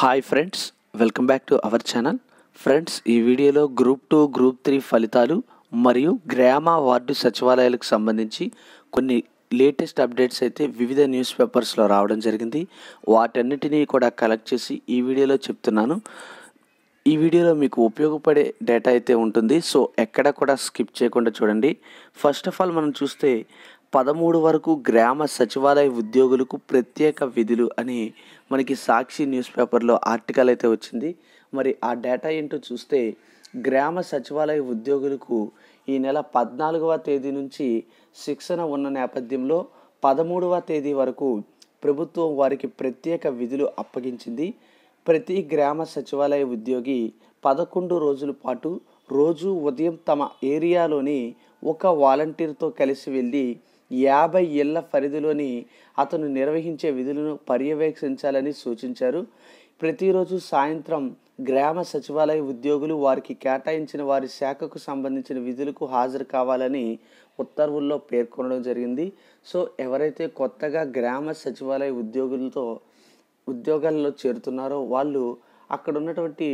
hi friends welcome back to our channel friends ఈ వీడియోలో group two group three ఫలితాలు మరియు గ్రామ వార్డు సచివాలయాలకు సంబంధించి కొన్ని లేటెస్ట్ అప్డేట్స్ అయితే వివిధ న్యూస్ పేపర్స్లో రావడం జరిగింది వాటన్నిటినీ కూడా కలెక్ట్ చేసి ఈ వీడియోలో చెప్తున్నాను ఈ వీడియోలో మీకు ఉపయోగపడే డేటా అయితే ఉంటుంది సో ఎక్కడ కూడా స్కిప్ చేయకుండా చూడండి ఫస్ట్ ఆఫ్ ఆల్ మనం చూస్తే పదమూడు వరకు గ్రామ సచివాలయ ఉద్యోగులకు ప్రత్యేక విధులు అని మనకి సాక్షి న్యూస్ పేపర్లో ఆర్టికల్ అయితే వచ్చింది మరి ఆ డేటా ఏంటో చూస్తే గ్రామ సచివాలయ ఉద్యోగులకు ఈ నెల పద్నాలుగవ తేదీ నుంచి శిక్షణ ఉన్న నేపథ్యంలో పదమూడవ తేదీ వరకు ప్రభుత్వం వారికి ప్రత్యేక విధులు అప్పగించింది ప్రతి గ్రామ సచివాలయ ఉద్యోగి పదకొండు రోజుల పాటు రోజు ఉదయం తమ ఏరియాలోని ఒక వాలంటీర్తో కలిసి వెళ్ళి యాభై ఇళ్ల పరిధిలోని అతను నిర్వహించే విధులను పర్యవేక్షించాలని సూచించారు ప్రతిరోజు సాయంత్రం గ్రామ సచివాలయ ఉద్యోగులు వారికి కేటాయించిన వారి శాఖకు సంబంధించిన విధులకు హాజరు కావాలని ఉత్తర్వుల్లో పేర్కొనడం జరిగింది సో ఎవరైతే కొత్తగా గ్రామ సచివాలయ ఉద్యోగులతో ఉద్యోగాల్లో చేరుతున్నారో వాళ్ళు అక్కడ ఉన్నటువంటి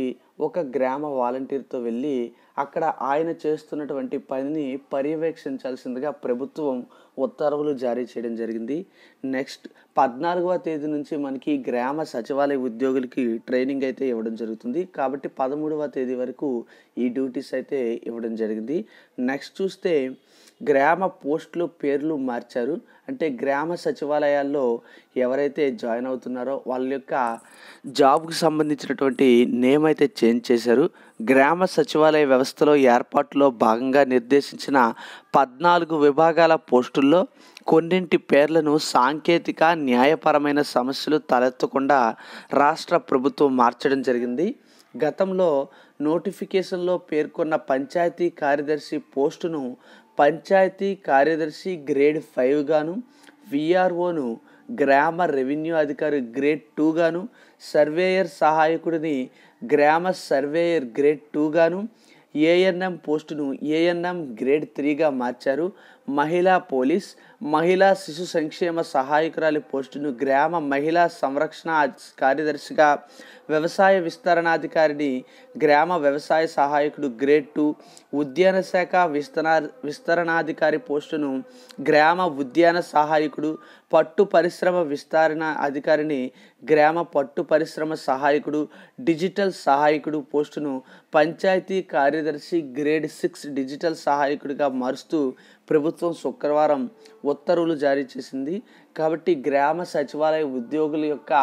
ఒక గ్రామ వాలంటీర్తో వెళ్ళి అక్కడ ఆయన చేస్తున్నటువంటి పనిని పర్యవేక్షించాల్సిందిగా ప్రభుత్వం ఉత్తర్వులు జారీ చేయడం జరిగింది నెక్స్ట్ పద్నాలుగవ తేదీ నుంచి మనకి గ్రామ సచివాలయ ఉద్యోగులకి ట్రైనింగ్ అయితే ఇవ్వడం జరుగుతుంది కాబట్టి పదమూడవ తేదీ వరకు ఈ డ్యూటీస్ అయితే ఇవ్వడం జరిగింది నెక్స్ట్ చూస్తే గ్రామ పోస్టులు పేర్లు మార్చారు అంటే గ్రామ సచివాలయాల్లో ఎవరైతే జాయిన్ అవుతున్నారో వాళ్ళ యొక్క జాబ్కి సంబంధించినటువంటి నేమ్ అయితే చేంజ్ చేశారు గ్రామ సచివాలయ వ్యవస్థలో ఏర్పాటులో భాగంగా నిర్దేశించిన పద్నాలుగు విభాగాల పోస్టుల్లో కొన్నింటి పేర్లను సాంకేతిక న్యాయపరమైన సమస్యలు తలెత్తకుండా రాష్ట్ర ప్రభుత్వం మార్చడం జరిగింది గతంలో నోటిఫికేషన్లో పేర్కొన్న పంచాయతీ కార్యదర్శి పోస్టును పంచాయతీ కార్యదర్శి గ్రేడ్ ఫైవ్గాను విఆర్ఓను గ్రామ రెవెన్యూ అధికారి గ్రేడ్ టూగాను సర్వేయర్ సహాయకుడిని గ్రామ సర్వేయర్ గ్రేడ్ టూగాను ఏఎన్ఎం పోస్టును ఏఎన్ఎం గ్రేడ్ త్రీగా మార్చారు మహిళా పోలీస్ మహిళా శిశు సంక్షేమ సహాయకురాలి పోస్టును గ్రామ మహిళా సంరక్షణ కార్యదర్శిగా వ్యవసాయ విస్తరణాధికారిని గ్రామ వ్యవసాయ సహాయకుడు గ్రేడ్ టూ ఉద్యాన శాఖ విస్తరణ విస్తరణాధికారి పోస్టును గ్రామ ఉద్యాన సహాయకుడు పట్టు పరిశ్రమ విస్తరణ అధికారిని గ్రామ పట్టు పరిశ్రమ సహాయకుడు డిజిటల్ సహాయకుడు పోస్టును పంచాయతీ కార్యదర్శి గ్రేడ్ సిక్స్ డిజిటల్ సహాయకుడిగా మారుస్తూ ప్రభుత్వం శుక్రవారం ఉత్తర్వులు జారీ చేసింది కాబట్టి గ్రామ సచివాలయ ఉద్యోగుల యొక్క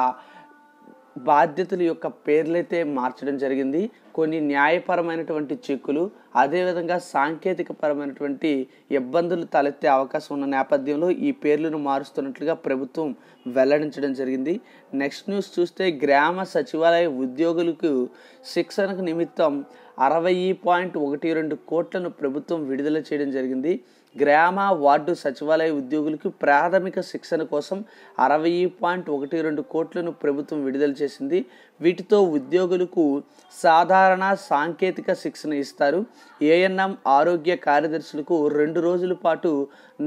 బాధ్యతల యొక్క పేర్లైతే మార్చడం జరిగింది కొన్ని న్యాయపరమైనటువంటి చెక్కులు అదేవిధంగా సాంకేతిక పరమైనటువంటి ఇబ్బందులు తలెత్తే అవకాశం ఉన్న నేపథ్యంలో ఈ పేర్లను మారుస్తున్నట్లుగా ప్రభుత్వం వెల్లడించడం జరిగింది నెక్స్ట్ న్యూస్ చూస్తే గ్రామ సచివాలయ ఉద్యోగులకు శిక్షణకు నిమిత్తం అరవై పాయింట్ ఒకటి రెండు కోట్లను ప్రభుత్వం విడుదల చేయడం జరిగింది గ్రామ వార్డు సచివాలయ ఉద్యోగులకు ప్రాథమిక శిక్షణ కోసం అరవై పాయింట్ ఒకటి రెండు కోట్లను ప్రభుత్వం విడుదల చేసింది వీటితో ఉద్యోగులకు సాధారణ సాంకేతిక శిక్షణ ఇస్తారు ఏఎన్ఎం ఆరోగ్య కార్యదర్శులకు రెండు రోజుల పాటు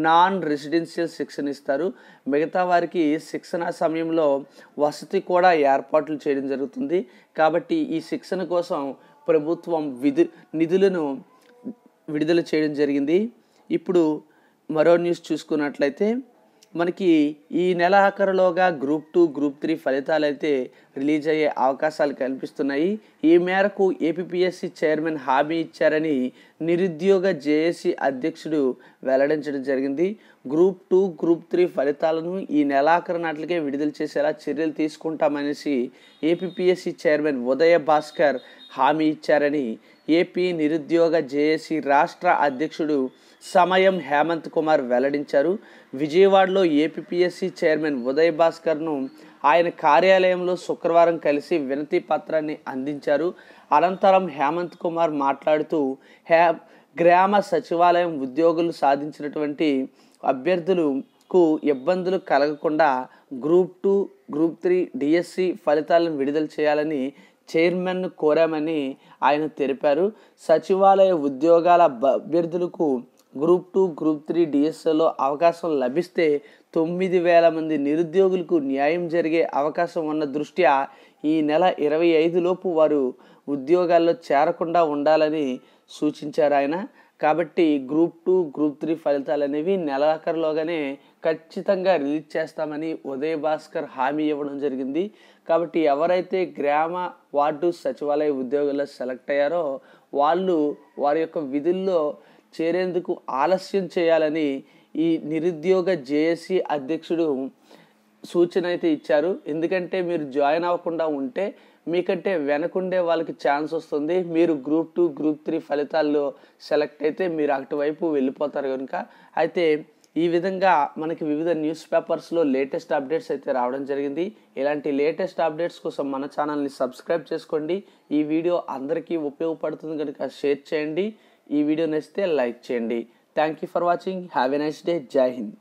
నాన్ రెసిడెన్షియల్ శిక్షణ ఇస్తారు మిగతా వారికి శిక్షణ సమయంలో వసతి కూడా ఏర్పాట్లు చేయడం జరుగుతుంది కాబట్టి ఈ శిక్షణ కోసం ప్రభుత్వం విధు నిధులను విడుదల చేయడం జరిగింది ఇప్పుడు మరో న్యూస్ చూసుకున్నట్లయితే మనకి ఈ నెల ఆఖరులోగా గ్రూప్ టూ గ్రూప్ త్రీ ఫలితాలు అయితే రిలీజ్ అయ్యే అవకాశాలు కనిపిస్తున్నాయి ఈ మేరకు ఏపీఎస్సి చైర్మన్ హామీ ఇచ్చారని నిరుద్యోగ జేఏసీ అధ్యక్షుడు వెల్లడించడం జరిగింది గ్రూప్ టూ గ్రూప్ త్రీ ఫలితాలను ఈ నెలాఖరు నాటికే విడుదల చేసేలా చర్యలు తీసుకుంటామనేసి ఏపీఎస్సి చైర్మన్ ఉదయ భాస్కర్ హామీ ఇచ్చారని ఏపీ నిరుద్యోగ జేఏసీ రాష్ట్ర అధ్యక్షుడు సమయం హేమంత్ కుమార్ వెల్లడించారు విజయవాడలో ఏపీపీఎస్సీ చైర్మన్ ఉదయ్ భాస్కర్ను ఆయన కార్యాలయంలో శుక్రవారం కలిసి వినతి పత్రాన్ని అందించారు అనంతరం హేమంత్ కుమార్ మాట్లాడుతూ హే గ్రామ సచివాలయం ఉద్యోగులు సాధించినటువంటి అభ్యర్థులకు ఇబ్బందులు కలగకుండా group two group three DSC ఫలితాలను విడుదల చేయాలని చైర్మన్ను కోరామని ఆయన తెలిపారు సచివాలయ ఉద్యోగాల అభ్యర్థులకు గ్రూప్ టూ గ్రూప్ త్రీ డిఎస్ఎల్లో అవకాశం లభిస్తే తొమ్మిది వేల మంది నిరుద్యోగులకు న్యాయం జరిగే అవకాశం ఉన్న దృష్ట్యా ఈ నెల ఇరవై ఐదులోపు వారు ఉద్యోగాల్లో చేరకుండా ఉండాలని సూచించారు ఆయన కాబట్టి గ్రూప్ టూ గ్రూప్ త్రీ ఫలితాలు అనేవి నెలాఖరులోగానే ఖచ్చితంగా రిలీజ్ చేస్తామని ఉదయ భాస్కర్ హామీ ఇవ్వడం జరిగింది కాబట్టి ఎవరైతే గ్రామ వార్డు సచివాలయ ఉద్యోగుల్లో సెలెక్ట్ అయ్యారో వాళ్ళు వారి యొక్క విధుల్లో చేరేందుకు ఆలస్యం చేయాలని ఈ నిరుద్యోగ జేఏసీ అధ్యక్షుడు సూచన అయితే ఇచ్చారు ఎందుకంటే మీరు జాయిన్ అవ్వకుండా ఉంటే మీకంటే వెనకుండే వాళ్ళకి ఛాన్స్ వస్తుంది మీరు గ్రూప్ టూ గ్రూప్ త్రీ ఫలితాల్లో సెలెక్ట్ అయితే మీరు అటువైపు వెళ్ళిపోతారు కనుక అయితే ఈ విధంగా మనకి వివిధ న్యూస్ పేపర్స్లో లేటెస్ట్ అప్డేట్స్ అయితే రావడం జరిగింది ఇలాంటి లేటెస్ట్ అప్డేట్స్ కోసం మన ఛానల్ని సబ్స్క్రైబ్ చేసుకోండి ఈ వీడియో అందరికీ ఉపయోగపడుతుంది కనుక షేర్ చేయండి ఈ వీడియో నచ్చితే లైక్ చేయండి thank you for watching have a nice day Jai Hind